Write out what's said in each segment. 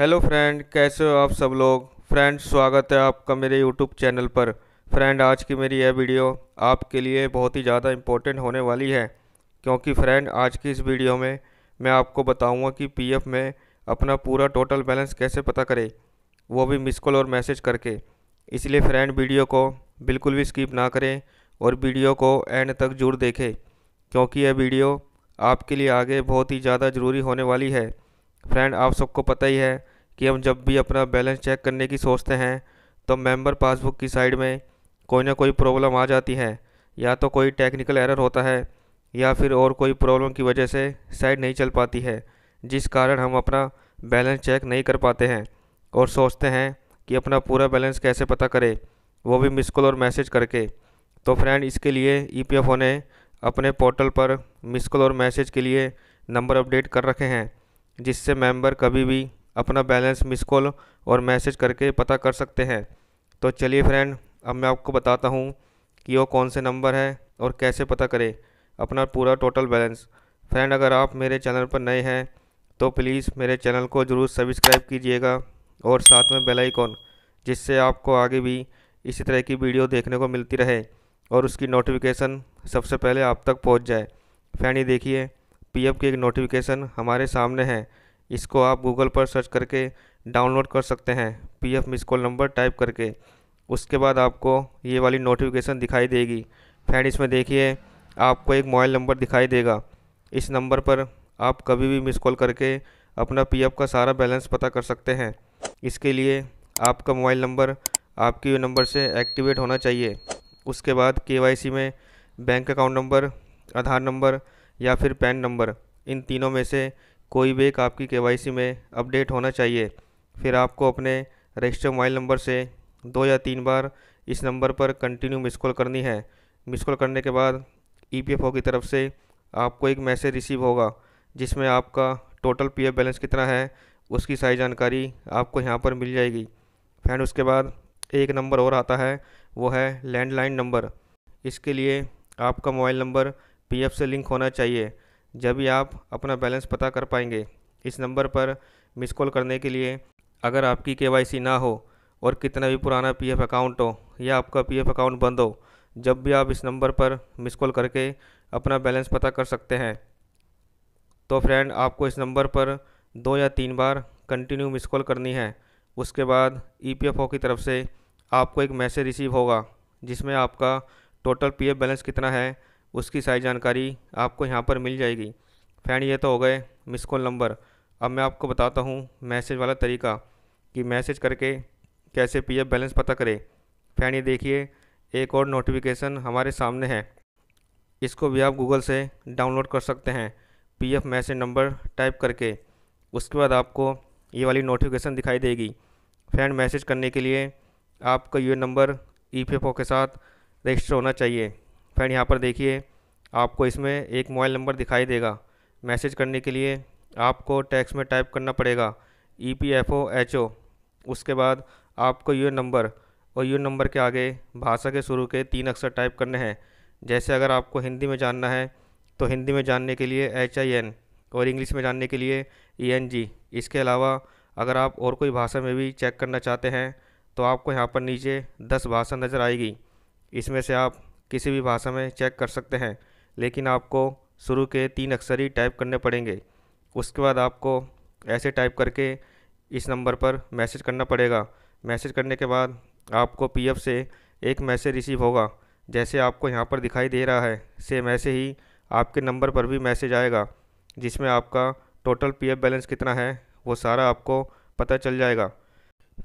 hello friend कैसे हो आप सब लोग फ्रेंड स्वागत है आपका मेरे यूट्यूब चैनल पर फ्रेंड आज की मेरी यह वीडियो आपके लिए बहुत ही ज़्यादा इम्पोर्टेंट होने वाली है क्योंकि फ्रेंड आज की इस वीडियो में मैं आपको बताऊंगा कि पीएफ में अपना पूरा टोटल बैलेंस कैसे पता करें वो भी मिस कॉल और मैसेज करके इसलिए फ्रेंड वीडियो को बिल्कुल भी स्किप ना करें और वीडियो को एंड तक जरूर देखें क्योंकि यह वीडियो आपके लिए आगे बहुत ही ज़्यादा ज़रूरी होने वाली है फ्रेंड आप सबको पता ही है कि हम जब भी अपना बैलेंस चेक करने की सोचते हैं तो मेंबर पासबुक की साइड में कोई ना कोई प्रॉब्लम आ जाती है या तो कोई टेक्निकल एरर होता है या फिर और कोई प्रॉब्लम की वजह से साइड नहीं चल पाती है जिस कारण हम अपना बैलेंस चेक नहीं कर पाते हैं और सोचते हैं कि अपना पूरा बैलेंस कैसे पता करें वो भी मिस कॉल और मैसेज करके तो फ्रेंड इसके लिए ई e पी ने अपने पोर्टल पर मिस कॉल और मैसेज के लिए नंबर अपडेट कर रखे हैं जिससे मेंबर कभी भी अपना बैलेंस मिस कॉल और मैसेज करके पता कर सकते हैं तो चलिए फ्रेंड अब मैं आपको बताता हूँ कि वो कौन से नंबर है और कैसे पता करें अपना पूरा टोटल बैलेंस फ्रेंड अगर आप मेरे चैनल पर नए हैं तो प्लीज़ मेरे चैनल को ज़रूर सब्सक्राइब कीजिएगा और साथ में बेल आइकॉन जिससे आपको आगे भी इसी तरह की वीडियो देखने को मिलती रहे और उसकी नोटिफिकेशन सबसे पहले आप तक पहुंच जाए फ्रेंड ये देखिए पीएफ की एक नोटिफिकेशन हमारे सामने है इसको आप गूगल पर सर्च करके डाउनलोड कर सकते हैं PF miss call number type करके उसके बाद आपको ये वाली नोटिफिकेशन दिखाई देगी फ्रेंड इसमें देखिए आपको एक मोबाइल नंबर दिखाई देगा इस नंबर पर आप कभी भी मिस कॉल करके अपना एफ़ का सारा बैलेंस पता कर सकते हैं इसके लिए आपका मोबाइल नंबर आपके नंबर से एक्टिवेट होना चाहिए उसके बाद केवाईसी में bank account number Aadhaar number या फिर पैन नंबर इन तीनों में से कोई भी एक आपकी के में अपडेट होना चाहिए फिर आपको अपने रजिस्टर मोबाइल नंबर से दो या तीन बार इस नंबर पर कंटिन्यू मिस कॉल करनी है मिस कॉल करने के बाद ई की तरफ से आपको एक मैसेज रिसीव होगा जिसमें आपका टोटल पी बैलेंस कितना है उसकी सारी जानकारी आपको यहाँ पर मिल जाएगी फैंड उसके बाद एक नंबर और आता है वो है लैंडलाइन नंबर इसके लिए आपका मोबाइल नंबर पीएफ से लिंक होना चाहिए जब भी आप अपना बैलेंस पता कर पाएंगे इस नंबर पर मिस कॉल करने के लिए अगर आपकी केवाईसी ना हो और कितना भी पुराना पीएफ अकाउंट हो या आपका पीएफ अकाउंट बंद हो जब भी आप इस नंबर पर मिस कॉल करके अपना बैलेंस पता कर सकते हैं तो फ्रेंड आपको इस नंबर पर दो या तीन बार कंटिन्यू मिस कॉल करनी है उसके बाद ओ e की तरफ से आपको एक मैसेज रिसीव होगा जिसमें आपका टोटल पीएफ बैलेंस कितना है उसकी सारी जानकारी आपको यहाँ पर मिल जाएगी फ्रेंड ये तो हो गए मिस कॉल नंबर अब मैं आपको बताता हूँ मैसेज वाला तरीका कि मैसेज करके कैसे पीएफ बैलेंस पता करें फ्रेंड ये देखिए एक और नोटिफिकेशन हमारे सामने है इसको भी आप गूगल से डाउनलोड कर सकते हैं पीएफ मैसेज नंबर टाइप करके उसके बाद आपको ये वाली नोटिफिकेशन दिखाई देगी फ्रेंड मैसेज करने के लिए आपका ये नंबर ई के साथ रजिस्टर होना चाहिए फ्रेंड यहाँ पर देखिए आपको इसमें एक मोबाइल नंबर दिखाई देगा मैसेज करने के लिए आपको टैक्स में टाइप करना पड़ेगा E P F O H O उसके बाद आपको यू नंबर और यू नंबर के आगे भाषा के शुरू के तीन अक्षर टाइप करने हैं जैसे अगर आपको हिंदी में जानना है तो हिंदी में जानने के लिए एच आई एन और इंग्लिश में जानने के लिए ई एन जी इसके अलावा अगर आप और कोई भाषा में भी चेक करना चाहते हैं तो आपको यहाँ पर नीचे दस भाषा नज़र आएगी इसमें से आप किसी भी भाषा में चेक कर सकते हैं लेकिन आपको शुरू के तीन अक्षर ही टाइप करने पड़ेंगे उसके बाद आपको ऐसे टाइप करके इस नंबर पर मैसेज करना पड़ेगा मैसेज करने के बाद आपको पीएफ से एक मैसेज रिसीव होगा जैसे आपको यहाँ पर दिखाई दे रहा है सेम ऐसे ही आपके नंबर पर भी मैसेज आएगा जिसमें आपका टोटल पीएफ बैलेंस कितना है वो सारा आपको पता चल जाएगा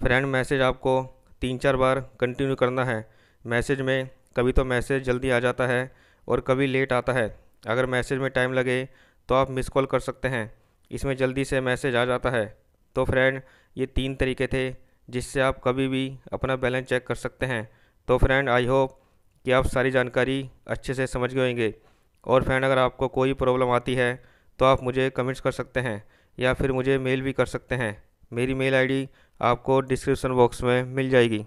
फ्रेंड मैसेज आपको तीन चार बार कंटिन्यू करना है मैसेज में कभी तो मैसेज जल्दी आ जाता है और कभी लेट आता है अगर मैसेज में टाइम लगे तो आप मिस कॉल कर सकते हैं इसमें जल्दी से मैसेज आ जाता है तो फ्रेंड ये तीन तरीके थे जिससे आप कभी भी अपना बैलेंस चेक कर सकते हैं तो फ्रेंड आई होप कि आप सारी जानकारी अच्छे से समझ गए होंगे और फ्रेंड अगर आपको कोई प्रॉब्लम आती है तो आप मुझे कमेंट्स कर सकते हैं या फिर मुझे मेल भी कर सकते हैं मेरी मेल आईडी आपको डिस्क्रिप्शन बॉक्स में मिल जाएगी